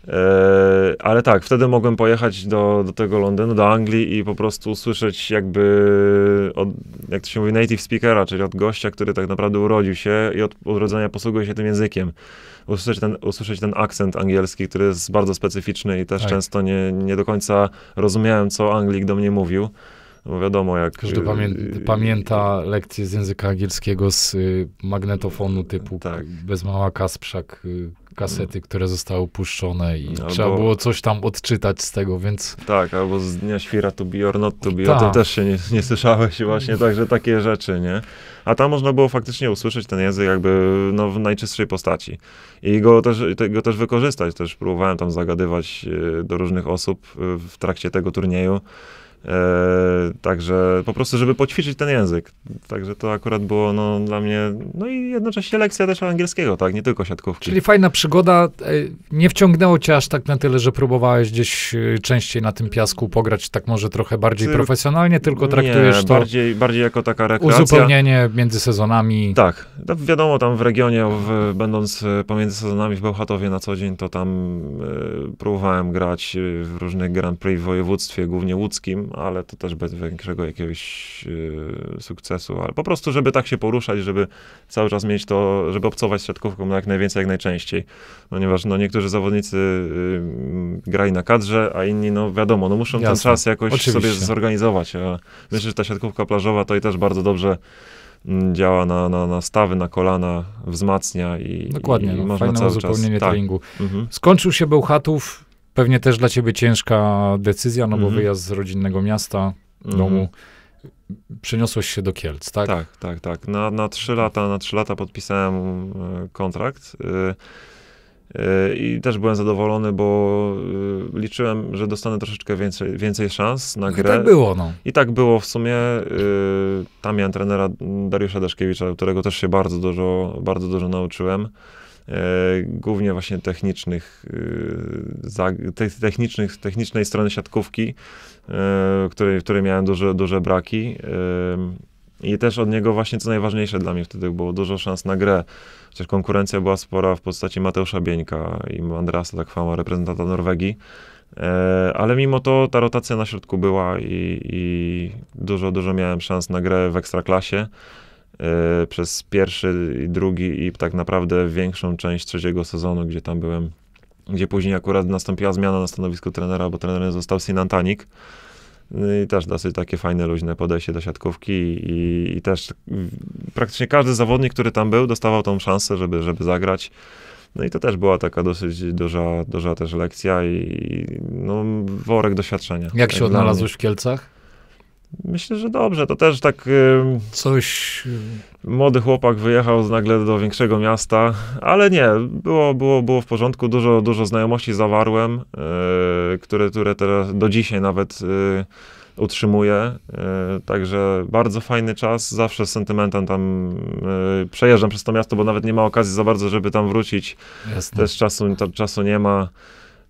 B: E, ale tak, wtedy mogłem pojechać do, do tego Londynu, do Anglii i po prostu usłyszeć jakby, od, jak to się mówi, native speakera, czyli od gościa, który tak naprawdę urodził się i od urodzenia posługuje się tym językiem. Usłyszeć ten, usłyszeć ten akcent angielski, który jest bardzo specyficzny i też tak. często nie, nie do końca rozumiałem, co Anglik do mnie mówił. No bo wiadomo, jak. Każdy y, pamię y, y,
A: pamięta lekcje z języka angielskiego z y, magnetofonu typu tak. bez mała kasprzak, y, kasety, no. które zostały puszczone i no albo, trzeba było coś tam odczytać z tego, więc...
B: Tak, albo z dnia świra to be or not to be, Ta. o tym tak. też się nie, nie słyszałeś właśnie, także takie rzeczy, nie? A tam można było faktycznie usłyszeć ten język jakby no, w najczystszej postaci i go też, go też wykorzystać, też próbowałem tam zagadywać do różnych osób w trakcie tego turnieju, E, także po prostu, żeby poćwiczyć ten język. Także to akurat było no, dla mnie, no i jednocześnie lekcja też angielskiego, tak, nie tylko siatkówki. Czyli
A: fajna przygoda, e, nie wciągnęło cię aż tak na tyle, że próbowałeś gdzieś e, częściej na tym piasku pograć, tak może trochę bardziej Ty, profesjonalnie, tylko traktujesz nie, to
B: bardziej, bardziej jako taka rekreacja. Uzupełnienie
A: między sezonami.
B: Tak, no, wiadomo, tam w regionie, w, będąc pomiędzy sezonami w Bełchatowie na co dzień, to tam próbowałem grać w różnych Grand Prix w województwie, głównie łódzkim, ale to też bez większego jakiegoś yy, sukcesu, ale po prostu, żeby tak się poruszać, żeby cały czas mieć to, żeby obcować z siatkówką no jak najwięcej, jak najczęściej, ponieważ no niektórzy zawodnicy yy, na kadrze, a inni, no wiadomo, no muszą Jasne. ten czas jakoś Oczywiście. sobie zorganizować, a myślę, że ta siatkówka plażowa to i też bardzo dobrze mm, działa na, na, na stawy, na kolana, wzmacnia i Dokładnie, i no, można fajne uzupełnienie czas, tak. treningu. Mhm.
A: Skończył się Bełchatów, Pewnie też dla ciebie ciężka decyzja, no bo mhm. wyjazd z rodzinnego miasta, mhm. domu. Przeniosłeś się do Kielc, tak? Tak,
B: tak, tak. Na, na trzy lata, na trzy lata podpisałem e, kontrakt. Y, y, I też byłem zadowolony, bo y, liczyłem, że dostanę troszeczkę więcej, więcej szans na no grę. I tak było, no. I tak było w sumie. Tam miałem trenera Dariusza Daszkiewicza, którego też się bardzo dużo, bardzo dużo nauczyłem. E, głównie właśnie technicznych, e, technicznych, technicznej strony siatkówki, w e, której, w której miałem duże, duże braki. I też od niego właśnie co najważniejsze dla mnie wtedy było dużo szans na grę. Chociaż konkurencja była spora w postaci Mateusza Bieńka i Andreasa Takwama, reprezentanta Norwegii. Ale mimo to ta rotacja na środku była i, i dużo, dużo miałem szans na grę w ekstraklasie. Y, przez pierwszy i drugi i tak naprawdę większą część trzeciego sezonu, gdzie tam byłem, gdzie później akurat nastąpiła zmiana na stanowisku trenera, bo trenerem został Sinantanik. No I też dosyć takie fajne, luźne podejście do siatkówki i, i też praktycznie każdy zawodnik, który tam był, dostawał tą szansę, żeby, żeby zagrać. No i to też była taka dosyć duża, duża też lekcja i no, worek doświadczenia. Jak tak się odnalazłeś
A: w Kielcach?
B: Myślę, że dobrze. To też tak. Coś. Y, młody chłopak wyjechał z nagle do większego miasta, ale nie, było, było, było w porządku. Dużo, dużo znajomości zawarłem, yy, które, które teraz do dzisiaj nawet yy, utrzymuję. Yy, także bardzo fajny czas. Zawsze z sentymentem tam y, przejeżdżam przez to miasto, bo nawet nie ma okazji za bardzo, żeby tam wrócić. Jasne. Też czasu, czasu nie ma.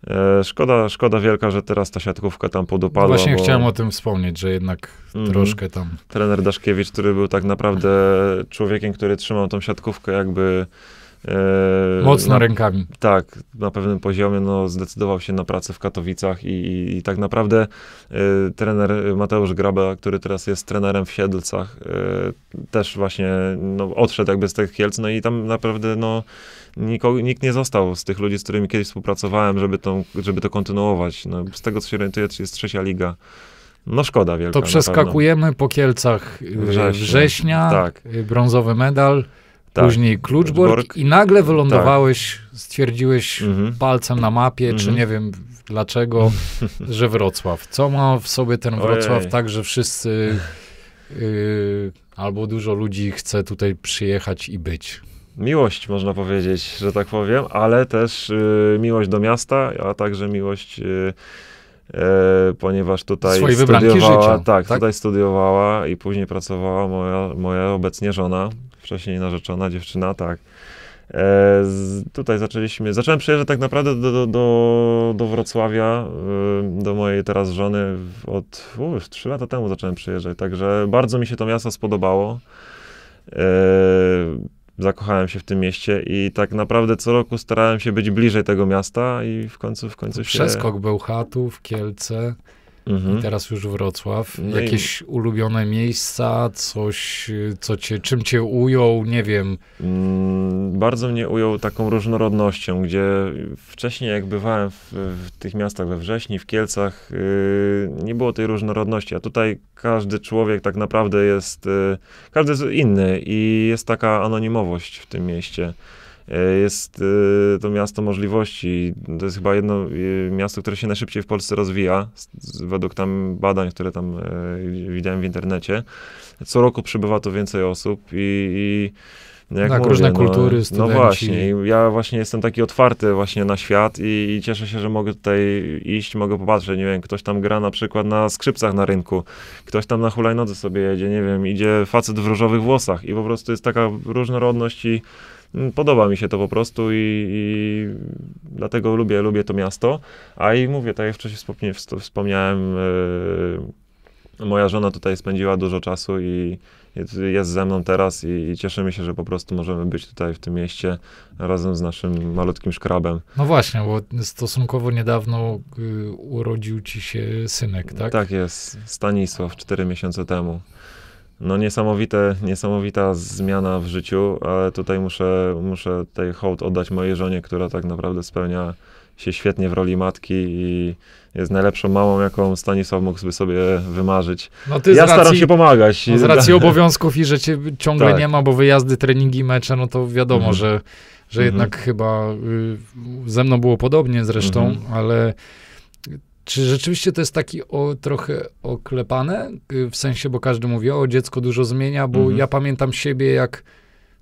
B: E, szkoda, szkoda wielka, że teraz ta siatkówka tam podupadła. Właśnie bo... chciałem o
A: tym wspomnieć, że jednak mhm. troszkę tam.
B: Trener Daszkiewicz, który był tak naprawdę człowiekiem, który trzymał tą siatkówkę jakby. E, Mocno na, rękami. Tak, na pewnym poziomie no, zdecydował się na pracę w Katowicach i, i, i tak naprawdę e, trener Mateusz Graba, który teraz jest trenerem w Siedlcach, e, też właśnie no, odszedł jakby z tych Kielc, no i tam naprawdę no, nikogo, nikt nie został z tych ludzi, z którymi kiedyś współpracowałem, żeby, tą, żeby to kontynuować. No, z tego, co się orientuję, jest trzecia liga. No szkoda wielka. To przeskakujemy
A: po Kielcach y, września, września tak. Y, brązowy medal, tak. później kluczburg i nagle wylądowałeś, tak. stwierdziłeś mhm. palcem na mapie, mhm. czy nie wiem dlaczego, [LAUGHS] że Wrocław. Co ma w sobie ten Wrocław Ojej. tak, że
B: wszyscy yy, albo dużo ludzi chce tutaj przyjechać i być? miłość, można powiedzieć, że tak powiem, ale też y, miłość do miasta, a także miłość, y, y, ponieważ tutaj Swojej studiowała, życia, tak, tak, tutaj studiowała i później pracowała moja, moja obecnie żona, wcześniej narzeczona dziewczyna, tak. E, z, tutaj zaczęliśmy, zacząłem przyjeżdżać tak naprawdę do, do, do, do Wrocławia, y, do mojej teraz żony od u, 3 lata temu zacząłem przyjeżdżać, także bardzo mi się to miasto spodobało. E, zakochałem się w tym mieście i tak naprawdę co roku starałem się być bliżej tego miasta i w końcu, w końcu Przeskok się... Przeskok
A: Bełchatów, Kielce. Mhm. I teraz już Wrocław. No Jakieś i... ulubione miejsca, coś, co cię, czym cię ujął, nie wiem.
B: Mm, bardzo mnie ujął taką różnorodnością, gdzie wcześniej jak bywałem w, w tych miastach we Wrześni, w Kielcach, yy, nie było tej różnorodności, a tutaj każdy człowiek tak naprawdę jest, yy, każdy jest inny i jest taka anonimowość w tym mieście. E, jest e, to miasto możliwości. To jest chyba jedno e, miasto, które się najszybciej w Polsce rozwija, według tam badań, które tam widziałem w internecie. Co roku przybywa tu więcej osób i, i no jak tak, mówię, różne no, kultury, no studenci. No właśnie, ja właśnie jestem taki otwarty właśnie na świat i, i, cieszę się, że mogę tutaj iść, mogę popatrzeć, nie wiem, ktoś tam gra na przykład na skrzypcach na rynku, ktoś tam na hulajnodze sobie jedzie, nie wiem, idzie facet w różowych włosach i po prostu jest taka różnorodność i Mm, podoba mi się to po prostu i, i dlatego lubię, lubię to miasto. A i mówię, tak jak wcześniej wspomniałem, e, moja żona tutaj spędziła dużo czasu i jest ze mną teraz i, i, cieszymy się, że po prostu możemy być tutaj w tym mieście razem z naszym malutkim szkrabem.
A: No właśnie, bo stosunkowo niedawno y, urodził ci się synek, tak?
B: Tak jest, Stanisław, cztery miesiące temu. No niesamowite, niesamowita zmiana w życiu, ale tutaj muszę, muszę tej hołd oddać mojej żonie, która tak naprawdę spełnia się świetnie w roli matki i jest najlepszą mamą, jaką Stanisław mógłby sobie wymarzyć. No ty ja racji, staram się pomagać. No z racji [LAUGHS]
A: obowiązków i że cię ciągle tak. nie ma, bo wyjazdy, treningi, mecze, no to wiadomo, mhm. że, że mhm. jednak chyba y, ze mną było podobnie zresztą, mhm. ale czy rzeczywiście to jest taki o, trochę oklepane? Y, w sensie, bo każdy mówi, o dziecko dużo zmienia, bo mhm. ja pamiętam siebie, jak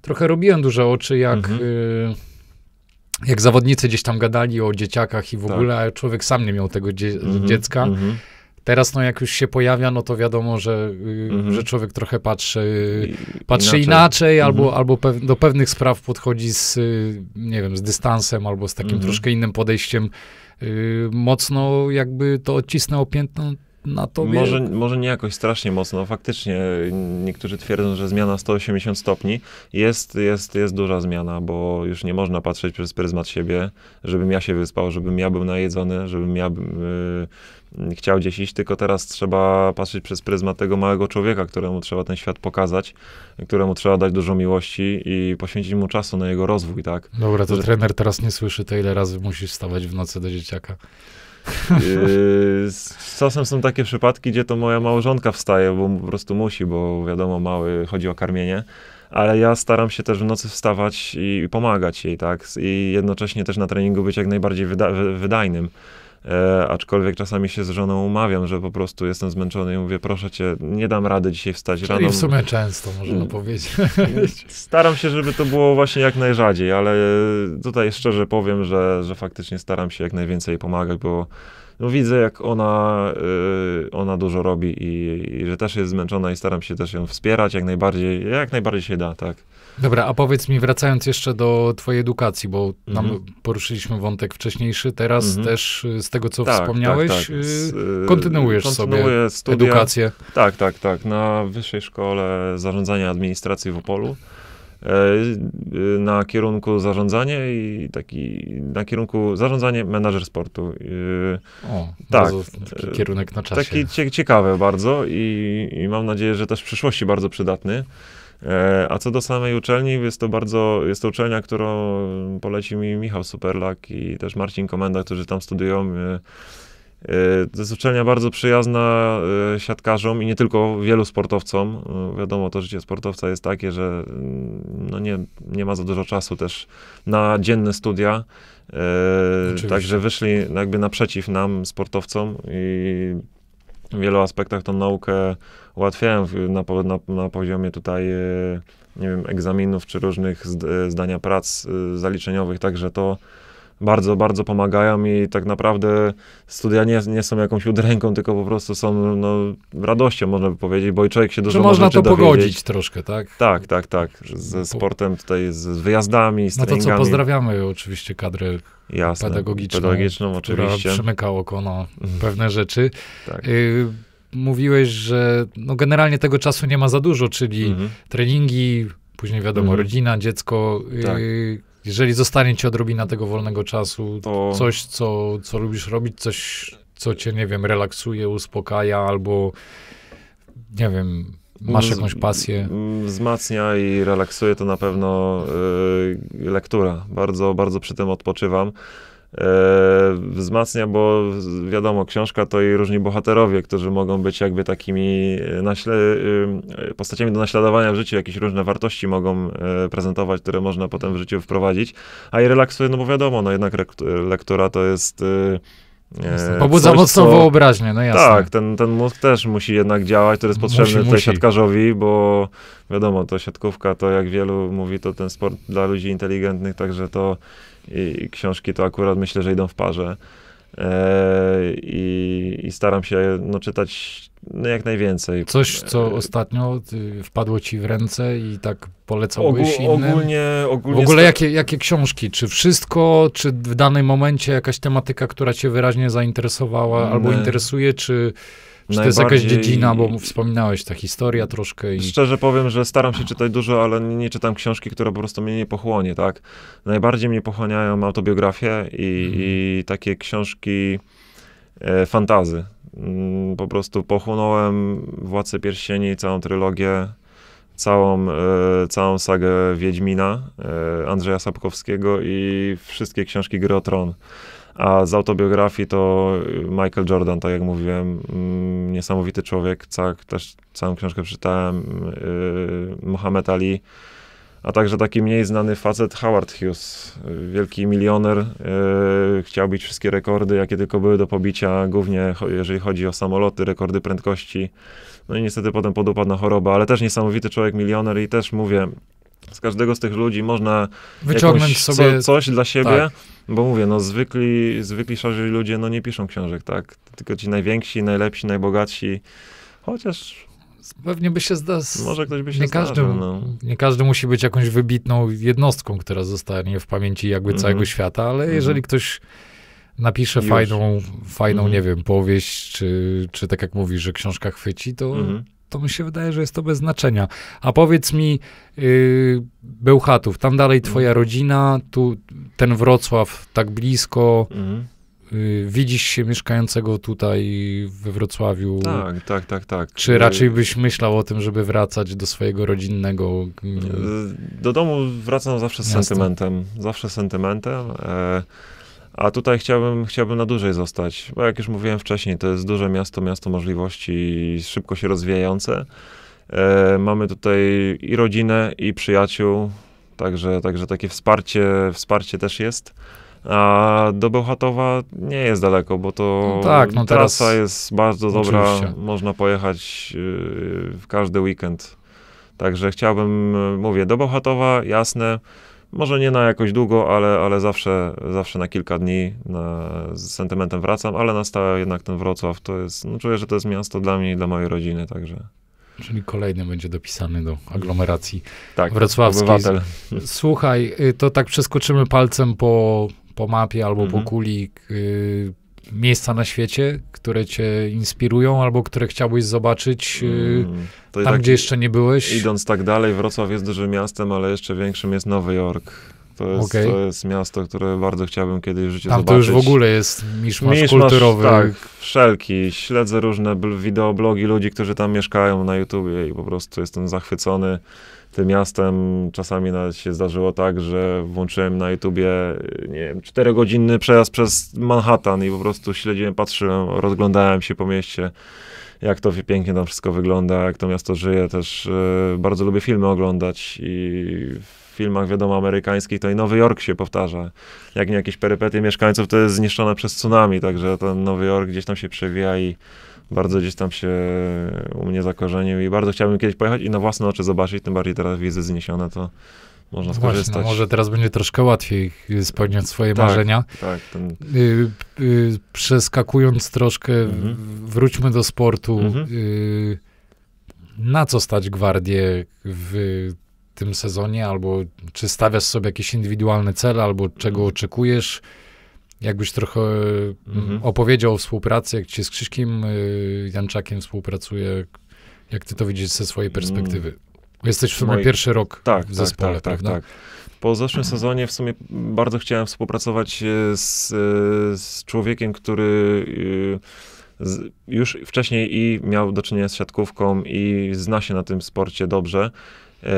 A: trochę robiłem duże oczy, jak, mhm. y, jak zawodnicy gdzieś tam gadali o dzieciakach i w tak. ogóle, a człowiek sam nie miał tego dzie- mhm. dziecka. Mhm. Teraz, no jak już się pojawia, no to wiadomo, że, y, mhm. że człowiek trochę patrzy, patrzy inaczej, inaczej mhm. albo, albo pew, do pewnych spraw podchodzi z, y, nie wiem, z dystansem albo z takim mhm. troszkę innym podejściem. Y, mocno jakby to odcisnęło piętno na tobie. Może,
B: może nie jakoś strasznie mocno. Faktycznie niektórzy twierdzą, że zmiana 180 stopni jest, jest, jest duża zmiana, bo już nie można patrzeć przez pryzmat siebie, żebym ja się wyspał, żebym ja był najedzony, żebym ja chciał gdzieś iść, tylko teraz trzeba patrzeć przez pryzmat tego małego człowieka, któremu trzeba ten świat pokazać, któremu trzeba dać dużo miłości i poświęcić mu czasu na jego rozwój, tak? Dobra, to Że... trener teraz nie słyszy, to ile razy musisz stawać w nocy do dzieciaka. [LAUGHS] Yy, z czasem są takie przypadki, gdzie to moja małżonka wstaje, bo po prostu musi, bo wiadomo, mały chodzi o karmienie. Ale ja staram się też w nocy wstawać i, i pomagać jej, tak? I jednocześnie też na treningu być jak najbardziej wyda wydajnym. E, aczkolwiek czasami się z żoną umawiam, że po prostu jestem zmęczony i mówię, proszę cię, nie dam rady dzisiaj wstać Czyli rano. w sumie często, można mm. powiedzieć. [LAUGHS] Staram się, żeby to było właśnie jak najrzadziej, ale tutaj szczerze powiem, że, że faktycznie staram się jak najwięcej pomagać, bo no widzę, jak ona, yy, ona dużo robi i, i, że też jest zmęczona i staram się też ją wspierać jak najbardziej, jak najbardziej się da, tak. Dobra, a powiedz
A: mi, wracając jeszcze do twojej edukacji, bo tam mhm. poruszyliśmy wątek wcześniejszy, teraz mhm. też y, z tego, co tak, tak wspomniałeś, tak, tak. Z, yy, kontynuujesz sobie studia. edukację.
B: Tak, tak, tak, na Wyższej Szkole Zarządzania Administracji w Opolu. E, y, na kierunku zarządzanie i taki na kierunku zarządzanie menadżer sportu. Y, o, tak. Taki e, kierunek na czasie. Taki cie, ciekawy bardzo i, i mam nadzieję, że też w przyszłości bardzo przydatny. E, a co do samej uczelni, jest to bardzo, jest to uczelnia, którą polecił mi Michał Superlak i też Marcin Komenda, którzy tam studiują. Y, to jest uczelnia bardzo przyjazna y, siatkarzom i nie tylko wielu sportowcom. Y, wiadomo, to życie sportowca jest takie, że mm, no nie, nie ma za dużo czasu też na dzienne studia. Oczywiście. Także wyszli jakby naprzeciw nam, sportowcom i w wielu aspektach tą naukę ułatwiają na, na, na poziomie tutaj nie wiem, egzaminów czy różnych zdania prac zaliczeniowych, także to bardzo, bardzo pomagają i tak naprawdę studia nie, nie są jakąś udręką, tylko po prostu są no, radością, można by powiedzieć, bo i człowiek się dużo Czy można to pogodzić troszkę, tak? Tak, tak, tak. Ze sportem tutaj, z wyjazdami, z No to co,
A: pozdrawiamy oczywiście kadrę Jasne, pedagogiczną, pedagogiczną oczywiście. przymyka oko na mhm. pewne rzeczy. Tak. Y mówiłeś, że no generalnie tego czasu nie ma za dużo, czyli mhm. treningi, później wiadomo, mhm. rodzina, dziecko. Tak. Y jeżeli zostanie ci odrobina tego wolnego czasu, to... coś, co, co lubisz robić, coś, co cię, nie wiem, relaksuje, uspokaja albo, nie wiem, masz jakąś
B: pasję? Wzmacnia i relaksuje to na pewno yy, lektura. Bardzo, bardzo przy tym odpoczywam. E, wzmacnia, bo wiadomo, książka to i różni bohaterowie, którzy mogą być jakby takimi e, naśle- e, postaciami do naśladowania w życiu, jakieś różne wartości mogą prezentować, które można potem w życiu wprowadzić, a i relaksuje, no bo wiadomo, no jednak lektura to jest... Jasne. Pobudza coś, mocno co... wyobraźnię, no jasne. Tak, ten, ten mózg też musi jednak działać, to jest potrzebny musi, tutaj musi. siatkarzowi, bo wiadomo, to siatkówka, to jak wielu mówi, to ten sport dla ludzi inteligentnych, także to i książki to akurat myślę, że idą w parze. E, I, i, staram się no, czytać no, jak najwięcej.
A: Coś, co ostatnio wpadło ci w ręce i tak polecałbyś Ogó innym? Ogólnie, ogólnie w ogóle jakie, jakie książki? Czy wszystko, czy w danym momencie jakaś tematyka, która cię wyraźnie zainteresowała mm. albo interesuje, czy czy to jest jakaś dziedzina, bo wspominałeś ta historia troszkę? I... Szczerze
B: powiem, że staram się czytać dużo, ale nie czytam książki, która po prostu mnie nie pochłonie, tak? Najbardziej mnie pochłaniają autobiografie i, mhm. i takie książki e, fantazy. Mm, po prostu pochłonąłem Władcę Pierścieni, całą trylogię, całą, e, całą sagę Wiedźmina, e, Andrzeja Sapkowskiego i wszystkie książki Gry o Tron. A z autobiografii to y, Michael Jordan, tak jak mówiłem, mm, niesamowity człowiek, tak, też całą książkę przeczytałem, y, Mohamed Ali, a także taki mniej znany facet Howard Hughes, wielki milioner, y, chciał bić wszystkie rekordy, jakie tylko były do pobicia, głównie jeżeli chodzi o samoloty, rekordy prędkości. No i niestety potem podupadł na chorobę, ale też niesamowity człowiek, milioner i też mówię, z każdego z tych ludzi można wyciągnąć sobie co, coś dla siebie. Tak. Bo mówię, no zwykli, zwykli szarzy ludzie no nie piszą książek, tak? Tylko ci najwięksi, najlepsi, najbogatsi. Chociaż
A: pewnie by się zdał. Może ktoś by się nie zdarzył, każdy, no. Nie każdy musi być jakąś wybitną jednostką, która zostanie w pamięci jakby mm -hmm. całego świata, ale mm -hmm. jeżeli ktoś napisze Już. fajną, fajną mm -hmm. nie mhm. wiem, powieść, czy, czy tak jak mówisz, że książka chwyci, to mhm to mi się wydaje, że jest to bez znaczenia. A powiedz mi, yy, Bełchatów, tam dalej twoja mhm. rodzina, tu ten Wrocław tak blisko. Mhm. Y, widzisz się mieszkającego tutaj we Wrocławiu? Tak, tak, tak, tak. Czy y, raczej byś myślał o tym, żeby wracać do swojego rodzinnego?
B: Mm, y, do domu wracam zawsze z sentymentem. Zawsze sentymentem. E a tutaj chciałbym, chciałbym na dłużej zostać, bo jak już mówiłem wcześniej, to jest duże miasto, miasto możliwości, szybko się rozwijające. E, mamy tutaj i rodzinę, i przyjaciół, także, także takie wsparcie, wsparcie też jest. A do Bełchatowa nie jest daleko, bo to no tak, no trasa teraz... jest bardzo dobra, Oczywiście. można pojechać y, w każdy weekend. Także chciałbym, mówię, do Bełchatowa, jasne, może nie na jakoś długo, ale, ale zawsze, zawsze na kilka dni na, z sentymentem wracam, ale na stałe jednak ten Wrocław to jest, no czuję, że to jest miasto dla mnie i dla mojej rodziny, także.
A: Czyli kolejny
B: będzie dopisany do aglomeracji tak, wrocławskiej. Obywatel.
A: Słuchaj, y, to tak przeskoczymy palcem po, po mapie albo mhm. po kuli. Y miejsca na świecie, które cię inspirują albo które chciałbyś zobaczyć y, mm, tam, tak, gdzie jeszcze nie byłeś?
B: Idąc tak dalej, Wrocław jest dużym miastem, ale jeszcze większym jest Nowy Jork. To jest, okay. to jest, miasto, które bardzo chciałbym kiedyś w życiu zobaczyć. Tam to już w ogóle jest miszmasz, miszmasz kulturowy. Tak, wszelki. Śledzę różne wideoblogi ludzi, którzy tam mieszkają na YouTubie i po prostu jestem zachwycony tym miastem. Czasami nawet się zdarzyło tak, że włączyłem na YouTubie, nie wiem, czterogodzinny przejazd przez Manhattan i po prostu śledziłem, patrzyłem, rozglądałem się po mieście, jak to pięknie tam wszystko wygląda, jak to miasto żyje. Też e, bardzo lubię filmy oglądać i w filmach, wiadomo, amerykańskich, to i Nowy Jork się powtarza. Jak nie jakieś perypetie mieszkańców, to jest zniszczone przez tsunami, także ten Nowy Jork gdzieś tam się przewija i bardzo gdzieś tam się u mnie zakorzenił i bardzo chciałbym kiedyś pojechać i na własne oczy zobaczyć, tym bardziej teraz wizy zniesione, to można skorzystać. No właśnie, no może
A: teraz będzie troszkę łatwiej spełniać swoje tak, marzenia. Tak, ten... y, y, przeskakując troszkę, mhm. wróćmy do sportu. Mhm. Y, na co stać gwardię w tym sezonie, albo czy stawiasz sobie jakieś indywidualne cele, albo czego mhm. oczekujesz? Jakbyś trochę mm, mhm. opowiedział o współpracy, jak ci z Krzyśkiem y, Janczakiem współpracuje, jak ty to widzisz ze swojej mm. perspektywy. Jesteś w sumie Moi... pierwszy rok tak, w tak, zespole, tak, tak, prawda? Tak,
B: Po zeszłym sezonie w sumie bardzo chciałem współpracować y, z, y, z człowiekiem, który już wcześniej i miał do czynienia z siatkówką i zna się na tym sporcie dobrze. Yy,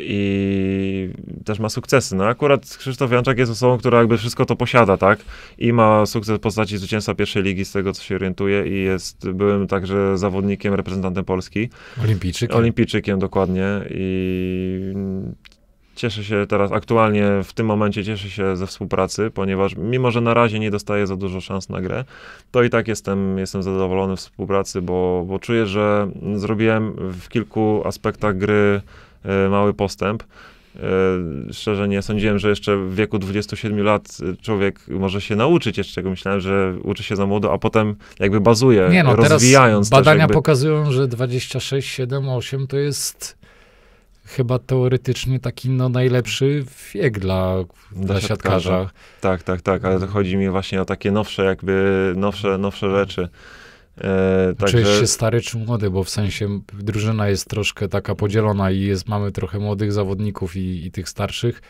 B: i też ma sukcesy. No akurat Krzysztof Janczak jest osobą, która jakby wszystko to posiada, tak? I ma sukces w postaci zwycięstwa pierwszej ligi, z tego co się orientuje i jest byłym także zawodnikiem, reprezentantem Polski. Olimpijczykiem. Olimpijczykiem, dokładnie. I cieszę się teraz, aktualnie w tym momencie cieszę się ze współpracy, ponieważ mimo, że na razie nie dostaję za dużo szans na grę, to i tak jestem, jestem zadowolony w współpracy, bo, bo czuję, że zrobiłem w kilku aspektach gry E, mały postęp. E, szczerze nie sądziłem, że jeszcze w wieku 27 lat e, człowiek może się nauczyć jeszcze czego. Myślałem, że uczy się za młodo, a potem jakby bazuje, nie no, rozwijając. Teraz badania jakby...
A: pokazują, że 26, 7, 8 to jest chyba teoretycznie taki no, najlepszy
B: wiek dla, dla, siatkarza. siatkarza. Tak, tak, tak, ale to chodzi mi właśnie o takie nowsze jakby, nowsze, nowsze rzeczy. E, znaczy, także... Czujesz się
A: stary czy młody, bo w sensie drużyna jest troszkę taka podzielona i jest, mamy trochę młodych zawodników i, i tych starszych,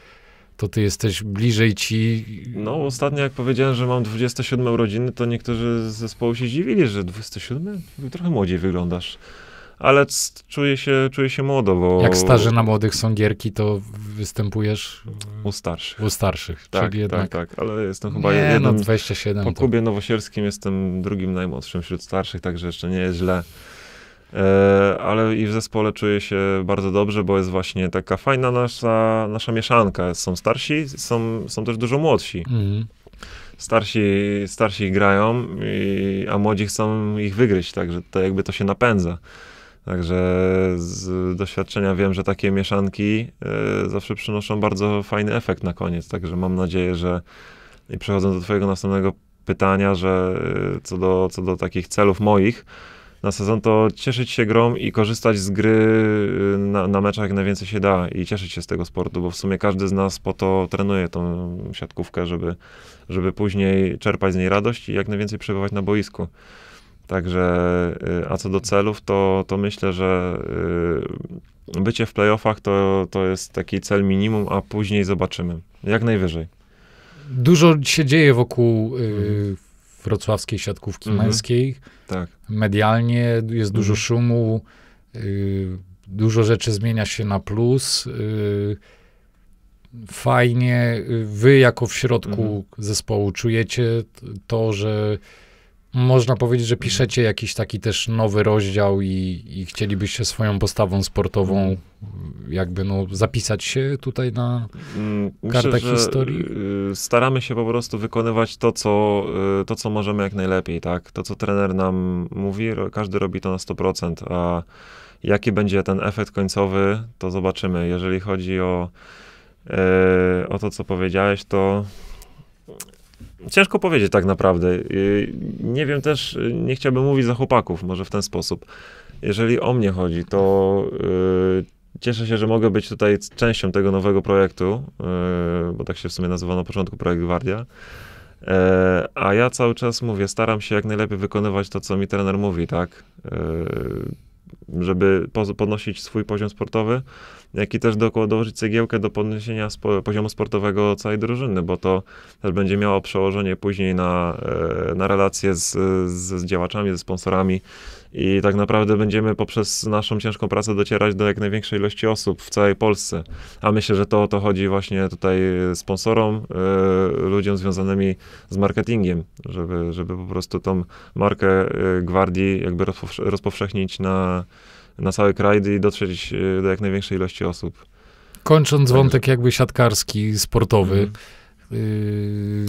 A: to ty jesteś bliżej ci.
B: No, ostatnio jak powiedziałem, że mam 27 urodziny, to niektórzy z zespołu się dziwili, że 27? Trochę młodziej wyglądasz ale czuję się, czuję się młodo, bo... Jak starzy
A: na młodych są gierki, to występujesz...
B: U starszych. U starszych, tak, czyli tak, jednak... Tak, tak, ale jestem chyba nie, no, jednym... No 27. Po to... Kubie Nowosierskim jestem drugim najmłodszym wśród starszych, także jeszcze nie jest źle. E, ale i w zespole czuję się bardzo dobrze, bo jest właśnie taka fajna nasza, nasza mieszanka. Są starsi, są, są też dużo młodsi. Mm starsi, starsi grają, i, a młodzi chcą ich wygryźć, także to jakby to się napędza. Także z doświadczenia wiem, że takie mieszanki e, zawsze przynoszą bardzo fajny efekt na koniec. Także mam nadzieję, że i przechodząc do Twojego następnego pytania, że e, co do, co do takich celów moich na sezon, to cieszyć się grą i korzystać z gry e, na, na meczach jak najwięcej się da i cieszyć się z tego sportu, bo w sumie każdy z nas po to trenuje tą siatkówkę, żeby, żeby później czerpać z niej radość i jak najwięcej przebywać na boisku. Także, y, a co do celów, to, to myślę, że y, bycie w playoffach to, to jest taki cel minimum, a później zobaczymy. Jak najwyżej.
A: Dużo się dzieje wokół yy, wrocławskiej siatkówki mhm. męskiej. Tak. Medialnie jest dużo mhm. szumu, yy, dużo rzeczy zmienia się na plus. Yy, fajnie, y, wy jako w środku mhm. zespołu czujecie to, że można powiedzieć, że piszecie jakiś taki też nowy rozdział i, i chcielibyście swoją postawą sportową mhm. jakby no zapisać się tutaj na mm, Myślę, kartach historii?
B: Y, staramy się po prostu wykonywać to co, y, to, co możemy jak najlepiej, tak? To, co trener nam mówi, każdy robi to na 100%, a jaki będzie ten efekt końcowy, to zobaczymy. Jeżeli chodzi o, y, o to, co powiedziałeś, to Ciężko powiedzieć tak naprawdę. Y, nie wiem też, y, nie chciałbym mówić za chłopaków, może w ten sposób. Jeżeli o mnie chodzi, to y, cieszę się, że mogę być tutaj częścią tego nowego projektu, bo tak się w sumie nazywa na początku projekt Gwardia. E, a ja cały czas mówię, staram się jak najlepiej wykonywać to, co mi trener mówi, tak? E, żeby podnosić swój poziom sportowy jak i też dookoła dołożyć cegiełkę do podniesienia spo, poziomu sportowego całej drużyny, bo to też będzie miało przełożenie później na, e, na relacje z, z, z działaczami, ze sponsorami i tak naprawdę będziemy poprzez naszą ciężką pracę docierać do jak największej ilości osób w całej Polsce. A myślę, że to o to chodzi właśnie tutaj sponsorom, y, ludziom związanymi z marketingiem, żeby, żeby po prostu tą markę e, Gwardii jakby rozpowszechnić na, na cały kraj i dotrzeć e, do jak największej ilości osób.
A: Kończąc wątek jakby siatkarski, sportowy, mm.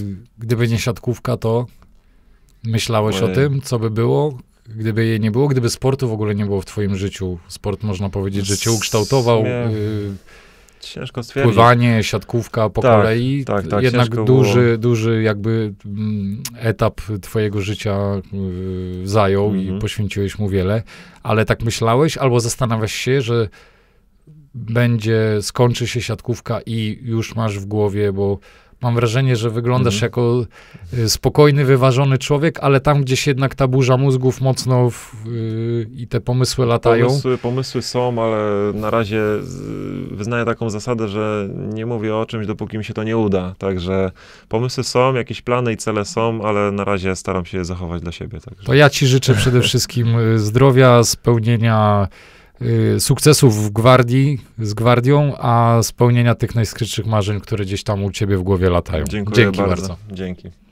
A: yy, gdyby nie siatkówka, to myślałeś Moje... o tym, co by było? Gdyby jej nie było, gdyby sportu w ogóle nie było w twoim życiu, sport można powiedzieć, że cię ukształtował, yy, Ciężko stwierdzić. Pływanie, siatkówka po tak, kolei. Tak, tak, Jednak duży, było. duży jakby mm, etap twojego życia y, zajął i mhm. poświęciłeś mu wiele. Ale tak myślałeś albo zastanawiasz się, że będzie, skończy się siatkówka i już masz w głowie, bo Mam wrażenie, że wyglądasz mhm. jako y, spokojny, wyważony człowiek, ale tam gdzieś jednak ta burza mózgów mocno w, yy, i te pomysły latają. Pomysły,
B: pomysły są, ale na razie wyznaję taką zasadę, że nie mówię o czymś, dopóki mi się to nie uda. Także pomysły są, jakieś plany i cele są, ale na razie staram się je zachować dla siebie. Także. To ja ci życzę przede
A: wszystkim y, zdrowia, spełnienia Y, sukcesów w gwardii, z gwardią, a spełnienia tych najskrytszych marzeń, które gdzieś tam u ciebie w głowie latają. Dziękuję Dzięki bardzo. bardzo.
B: Dzięki.